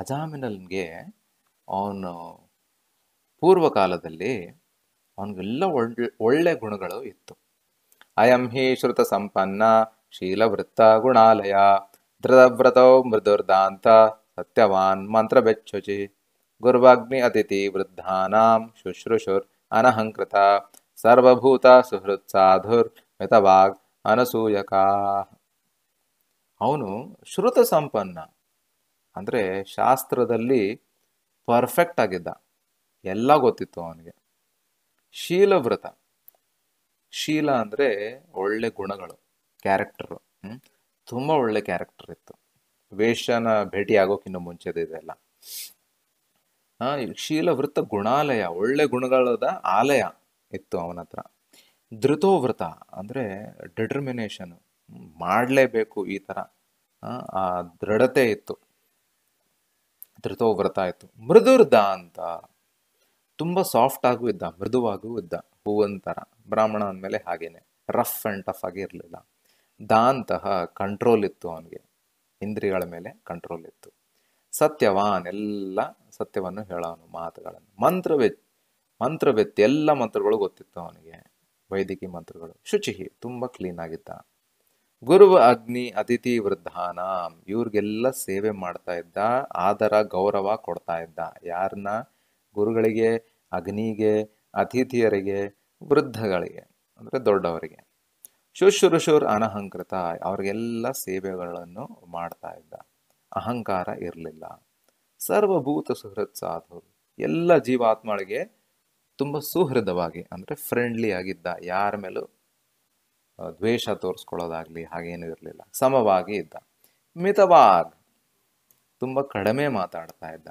ಅಜಾಮಿಲನ್ಗೆ ಅವನು ಪೂರ್ವಕಾಲದಲ್ಲಿ ಅವನಿಗೆಲ್ಲ ಒಳ್ಳೆ ಒಳ್ಳೆ ಗುಣಗಳು ಇತ್ತು ಅಯಂ ಹಿ ಶ್ರುತ ಸಂಪನ್ನ ಶೀಲವೃತ್ತ ಗುಣಾಲಯ ಧೃತವ್ರತೋ ಮೃದುರ್ದಾಂತ ಸತ್ಯವಾನ್ ಮಂತ್ರ ಬೆಚ್ಚುಚಿ ಗುರುವಾಗ್ನಿ ಅತಿಥಿ ವೃದ್ಧಾನಾಂ ಶುಶ್ರೂಷುರ್ ಅನಹಂಕೃತ ಸರ್ವಭೂತ ಸುಹೃತ್ ಸಾಧುರ್ ಮಿತವಾಗ್ ಅನಸೂಯಕ ಅವನು ಶ್ರುತ ಸಂಪನ್ನ ಅಂದರೆ ಶಾಸ್ತ್ರದಲ್ಲಿ ಪರ್ಫೆಕ್ಟ್ ಆಗಿದ್ದ ಎಲ್ಲ ಗೊತ್ತಿತ್ತು ಅವನಿಗೆ ಶೀಲವ್ರತ ಶೀಲ ಅಂದ್ರೆ ಒಳ್ಳೆ ಗುಣಗಳು ಕ್ಯಾರೆಕ್ಟರು ತುಂಬಾ ಒಳ್ಳೆ ಕ್ಯಾರೆಕ್ಟರ್ ಇತ್ತು ವೇಷನ ಭೇಟಿ ಆಗೋಕ್ಕಿಂತ ಮುಂಚೆ ಇದೆಲ್ಲ ಶೀಲವ್ರತ ಗುಣಾಲಯ ಒಳ್ಳೆ ಗುಣಗಳದ ಆಲಯ ಇತ್ತು ಅವನ ಹತ್ರ ಧೃತೋವ್ರತ ಅಂದ್ರೆ ಡಿಟರ್ಮಿನೇಷನ್ ಮಾಡಲೇಬೇಕು ಈ ತರ ಆ ದೃಢತೆ ಇತ್ತು ಧೃತೋವ್ರತ ಇತ್ತು ಮೃದುರ್ದ ಅಂತ ತುಂಬ ಸಾಫ್ಟ್ ಆಗೂ ಇದ್ದ ಮೃದುವಾಗೂ ಇದ್ದ ಹೂವನ್ ಥರ ಬ್ರಾಹ್ಮಣ ಅಂದಮೇಲೆ ಹಾಗೇನೆ ರಫ್ ಆ್ಯಂಡ್ ಟಫ್ ಆಗಿರಲಿಲ್ಲ ದಾಂತಹ ಕಂಟ್ರೋಲ್ ಇತ್ತು ಅವನಿಗೆ ಇಂದ್ರಿಯಗಳ ಮೇಲೆ ಕಂಟ್ರೋಲ್ ಇತ್ತು ಸತ್ಯವಾನ್ ಎಲ್ಲ ಸತ್ಯವನ್ನು ಹೇಳೋನು ಮಾತುಗಳನ್ನು ಮಂತ್ರವೆತ್ ಮಂತ್ರವೆತ್ತಿ ಎಲ್ಲ ಮಂತ್ರಗಳು ಗೊತ್ತಿತ್ತು ಅವನಿಗೆ ವೈದಿಕಿ ಮಂತ್ರಗಳು ಶುಚಿಹಿ ತುಂಬ ಕ್ಲೀನ್ ಆಗಿದ್ದ ಗುರುವ ಅಗ್ನಿ ಅತಿಥಿ ವೃದ್ಧಾನ ಇವ್ರಿಗೆಲ್ಲ ಸೇವೆ ಮಾಡ್ತಾ ಇದ್ದ ಆದರ ಗೌರವ ಕೊಡ್ತಾ ಇದ್ದ ಯಾರನ್ನ ಗುರುಗಳಿಗೆ ಅಗ್ನಿಗೆ ಅತಿಥಿಯರಿಗೆ ವೃದ್ಧಗಳಿಗೆ ಅಂದರೆ ದೊಡ್ಡವರಿಗೆ ಶುಶ್ರೂಷುರ್ ಅನಹಂಕೃತ ಅವ್ರಿಗೆಲ್ಲ ಸೇವೆಗಳನ್ನು ಮಾಡ್ತಾ ಇದ್ದ ಅಹಂಕಾರ ಇರಲಿಲ್ಲ ಸರ್ವಭೂತ ಸುಹೃತ್ ಸಾಧು ಎಲ್ಲ ಜೀವಾತ್ಮಗಳಿಗೆ ತುಂಬ ಸುಹೃದವಾಗಿ ಅಂದರೆ ಫ್ರೆಂಡ್ಲಿ ಆಗಿದ್ದ ಯಾರ ಮೇಲೂ ದ್ವೇಷ ತೋರಿಸ್ಕೊಳ್ಳೋದಾಗಲಿ ಹಾಗೇನೂ ಇರಲಿಲ್ಲ ಸಮವಾಗಿ ಇದ್ದ ಮಿತವಾಗ್ ತುಂಬ ಕಡಿಮೆ ಮಾತಾಡ್ತಾ ಇದ್ದ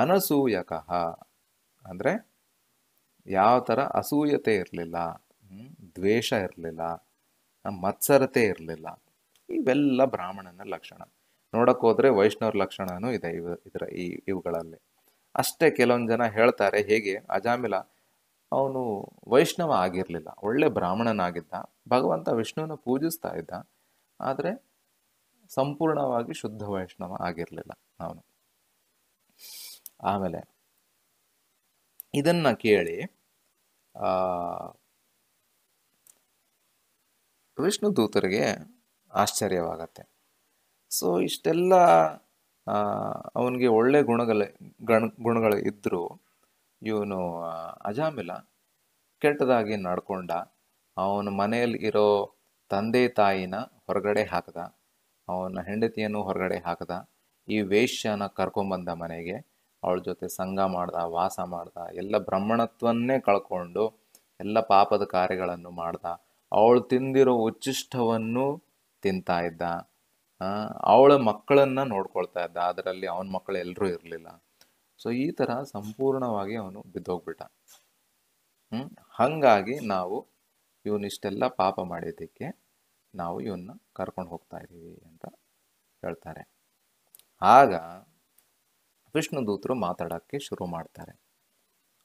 ಅನಸೂಯಕಃ ಅಂದರೆ ಯಾವ ಥರ ಅಸೂಯತೆ ಇರಲಿಲ್ಲ ದ್ವೇಷ ಇರಲಿಲ್ಲ ಮತ್ಸರತೆ ಇರಲಿಲ್ಲ ಇವೆಲ್ಲ ಬ್ರಾಹ್ಮಣನ ಲಕ್ಷಣ ನೋಡಕ್ಕೆ ಹೋದರೆ ವೈಷ್ಣವರ ಲಕ್ಷಣನೂ ಇದೆ ಇವ ಇದರ ಈ ಇವುಗಳಲ್ಲಿ ಅಷ್ಟೇ ಕೆಲವೊಂದು ಜನ ಹೇಳ್ತಾರೆ ಹೇಗೆ ಅಜಾಮಿಲ ಅವನು ವೈಷ್ಣವ ಆಗಿರಲಿಲ್ಲ ಒಳ್ಳೆ ಬ್ರಾಹ್ಮಣನಾಗಿದ್ದ ಭಗವಂತ ವಿಷ್ಣುವನ್ನು ಪೂಜಿಸ್ತಾ ಇದ್ದ ಆದರೆ ಸಂಪೂರ್ಣವಾಗಿ ಶುದ್ಧ ವೈಷ್ಣವ ಆಗಿರಲಿಲ್ಲ ಅವನು ಆಮೇಲೆ ಇದನ್ನು ಕೇಳಿ ವಿಷ್ಣು ದೂತರಿಗೆ ಆಶ್ಚರ್ಯವಾಗತ್ತೆ ಸೊ ಇಷ್ಟೆಲ್ಲ ಅವನಿಗೆ ಒಳ್ಳೆ ಗುಣಗಳ ಗಣ ಗುಣಗಳು ಇದ್ದರೂ ಇವನು ಅಜಾಮಿಲ ಕೆಟ್ಟದಾಗಿ ನಡ್ಕೊಂಡ ಅವನ ಮನೆಯಲ್ಲಿ ಇರೋ ತಂದೆ ತಾಯಿನ ಹೊರಗಡೆ ಹಾಕದ ಅವನ ಹೆಂಡತಿಯನ್ನು ಹೊರಗಡೆ ಹಾಕದ ಈ ವೇಶ್ಯನ ಕರ್ಕೊಂಡ್ಬಂದ ಮನೆಗೆ ಅವಳ ಜೊತೆ ಸಂಘ ಮಾಡ್ದ ವಾಸ ಮಾಡ್ದ ಎಲ್ಲ ಬ್ರಹ್ಮಣತ್ವನ್ನೇ ಕಳ್ಕೊಂಡು ಎಲ್ಲ ಪಾಪದ ಕಾರ್ಯಗಳನ್ನು ಮಾಡ್ದ ಅವಳು ತಿಂದಿರೋ ಉಚ್ಚಿಷ್ಟವನ್ನು ತಿಂತಾ ಇದ್ದ ಅವಳ ಮಕ್ಕಳನ್ನು ನೋಡ್ಕೊಳ್ತಾ ಇದ್ದ ಅದರಲ್ಲಿ ಅವನ ಮಕ್ಕಳು ಎಲ್ಲರೂ ಇರಲಿಲ್ಲ ಸೊ ಈ ಥರ ಸಂಪೂರ್ಣವಾಗಿ ಅವನು ಬಿದ್ದೋಗ್ಬಿಟ್ಟ ಹ್ಞೂ ಹಂಗಾಗಿ ನಾವು ಇವನಿಷ್ಟೆಲ್ಲ ಪಾಪ ಮಾಡಿದ್ದಕ್ಕೆ ನಾವು ಇವನ್ನ ಕರ್ಕೊಂಡು ಹೋಗ್ತಾ ಇದ್ದೀವಿ ಅಂತ ಹೇಳ್ತಾರೆ ಆಗ ವಿಷ್ಣುದೂತರು ಮಾತಾಡೋಕ್ಕೆ ಶುರು ಮಾಡ್ತಾರೆ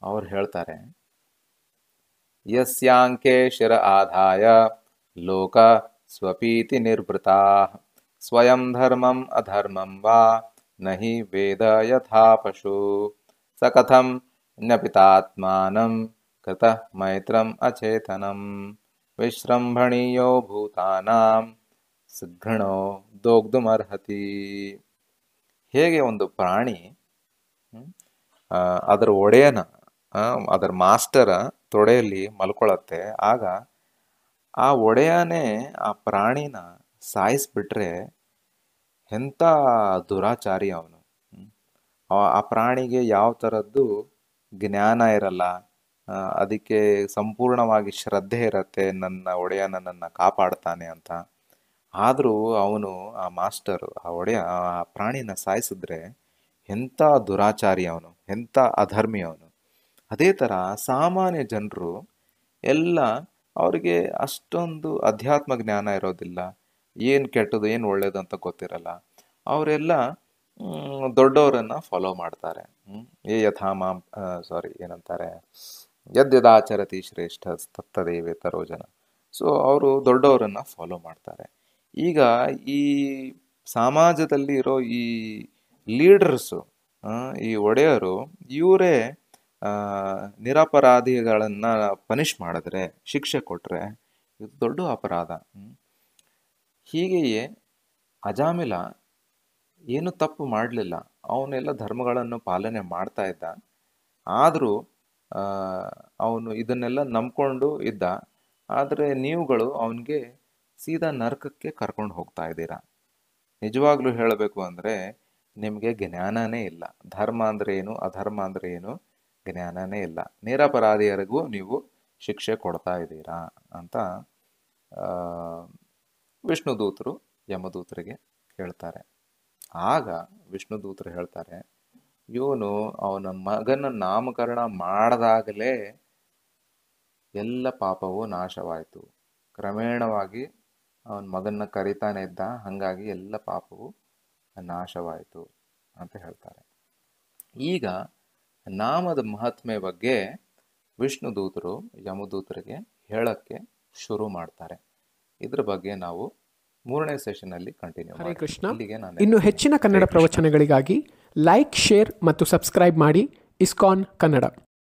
ಅವ್ರು ಹೇಳ್ತಾರೆ ಯಸ್ಯಾಂಕೆ ಶಿರ ಆದಾಯ ಲೋಕ ಸ್ವಪೀತಿ ನಿರ್ಭೃತಾ ಸ್ವಯಂ ಧರ್ಮಂ ಅಧರ್ಮಂ ವಾ ನಹಿ ವೇದ ಯಥಾ ಪಶು ಸಕಥಂ ಜ್ಞಪಿತಾತ್ಮಾನಂ ಕೃತ ಮೈತ್ರಂ ಅಚೇತನಂ ವಿಶ್ರಂಭಣೀಯೋ ಭೂತಾನಾಂ ಸದ್ಘಣೋ ದೋಗ್ಧುಮರ್ಹತಿ ಹೇಗೆ ಒಂದು ಪ್ರಾಣಿ ಅದರ ಒಡೆಯನ ಅದರ ಮಾಸ್ಟರ ತೊಡೆಯಲ್ಲಿ ಮಲ್ಕೊಳತ್ತೆ ಆಗ ಆ ಒಡೆಯನೇ ಆ ಪ್ರಾಣಿನ ಸಾಯಿಸ್ಬಿಟ್ರೆ ಎಂಥ ದುರಾಚಾರಿ ಅವನು ಆ ಪ್ರಾಣಿಗೆ ಯಾವ ಥರದ್ದು ಜ್ಞಾನ ಇರಲ್ಲ ಅದಕ್ಕೆ ಸಂಪೂರ್ಣವಾಗಿ ಶ್ರದ್ಧೆ ಇರತ್ತೆ ನನ್ನ ಒಡೆಯ ನನ್ನನ್ನು ಕಾಪಾಡ್ತಾನೆ ಅಂತ ಆದರೂ ಅವನು ಆ ಮಾಸ್ಟರ್ ಆ ಒಡೆಯ ಆ ಪ್ರಾಣಿನ ಸಾಯಿಸಿದ್ರೆ ಎಂಥ ದುರಾಚಾರಿ ಅವನು ಎಂಥ ಅಧರ್ಮಿ ಅವನು ಅದೇ ಥರ ಸಾಮಾನ್ಯ ಜನರು ಎಲ್ಲ ಅವರಿಗೆ ಅಷ್ಟೊಂದು ಅಧ್ಯಾತ್ಮ ಜ್ಞಾನ ಇರೋದಿಲ್ಲ ಏನು ಕೆಟ್ಟದ್ದು ಏನು ಒಳ್ಳೇದು ಅಂತ ಗೊತ್ತಿರಲ್ಲ ಅವರೆಲ್ಲ ದೊಡ್ಡವರನ್ನು ಫಾಲೋ ಮಾಡ್ತಾರೆ ಏ ಯಥಾ ಸಾರಿ ಏನಂತಾರೆ ಯದ್ಯದಾಚರತಿ ಶ್ರೇಷ್ಠ ತತ್ತದೇವೇ ತರೋ ಜನ ಸೊ ಅವರು ದೊಡ್ಡವರನ್ನು ಫಾಲೋ ಮಾಡ್ತಾರೆ ಈಗ ಈ ಸಮಾಜದಲ್ಲಿ ಇರೋ ಈ ಲೀಡರ್ಸು ಈ ಒಡೆಯರು ಇವರೇ ನಿರಪರಾಧಿಗಳನ್ನ ಪನಿಷ್ ಮಾಡಿದ್ರೆ ಶಿಕ್ಷೆ ಕೊಟ್ಟರೆ ಇದು ದೊಡ್ಡ ಅಪರಾಧ ಹೀಗೆಯೇ ಅಜಾಮಿಲ ಏನು ತಪ್ಪು ಮಾಡಲಿಲ್ಲ ಅವನೆಲ್ಲ ಧರ್ಮಗಳನ್ನು ಪಾಲನೆ ಮಾಡ್ತಾ ಇದ್ದ ಆದರೂ ಅವನು ಇದನ್ನೆಲ್ಲ ನಂಬಿಕೊಂಡು ಇದ್ದ ಆದರೆ ನೀವುಗಳು ಅವನಿಗೆ ಸೀದಾ ನರಕಕ್ಕೆ ಕರ್ಕೊಂಡು ಹೋಗ್ತಾ ಇದ್ದೀರಾ ನಿಜವಾಗ್ಲೂ ಹೇಳಬೇಕು ಅಂದರೆ ನಿಮಗೆ ಜ್ಞಾನನೇ ಇಲ್ಲ ಧರ್ಮ ಅಂದರೆ ಏನು ಅಧರ್ಮ ಅಂದರೆ ಏನು ಜ್ಞಾನನೇ ಇಲ್ಲ ನಿರಪರಾಧಿಯರಿಗೂ ನೀವು ಶಿಕ್ಷೆ ಕೊಡ್ತಾ ಇದ್ದೀರಾ ಅಂತ ವಿಷ್ಣು ದೂತರು ಯಮದೂತರಿಗೆ ಹೇಳ್ತಾರೆ ಆಗ ವಿಷ್ಣು ದೂತರು ಹೇಳ್ತಾರೆ ಇವನು ಅವನ ಮಗನ ನಾಮಕರಣ ಮಾಡಿದಾಗಲೇ ಎಲ್ಲ ಪಾಪವು ನಾಶವಾಯಿತು ಕ್ರಮೇಣವಾಗಿ ಅವನ ಮಗನ್ನ ಕರಿತಾನೆ ಇದ್ದ ಹಾಗಾಗಿ ಎಲ್ಲ ಪಾಪವು ನಾಶವಾಯಿತು ಅಂತ ಹೇಳ್ತಾರೆ ಈಗ ನಾಮದ ಮಹಾತ್ಮೆ ಬಗ್ಗೆ ವಿಷ್ಣು ದೂತರು ಯಮದೂತರಿಗೆ ಹೇಳಕ್ಕೆ ಶುರು ಮಾಡ್ತಾರೆ ಇದ್ರ ಬಗ್ಗೆ ನಾವು ಮೂರನೇ ಸೆಷನ್ ಅಲ್ಲಿ ಕಂಟಿನ್ಯೂ ಹರೇ ಕೃಷ್ಣ ಇನ್ನು ಹೆಚ್ಚಿನ ಕನ್ನಡ ಪ್ರವಚನಗಳಿಗಾಗಿ ಲೈಕ್ ಶೇರ್ ಮತ್ತು ಸಬ್ಸ್ಕ್ರೈಬ್ ಮಾಡಿ ಇಸ್ಕಾನ್ ಕನ್ನಡ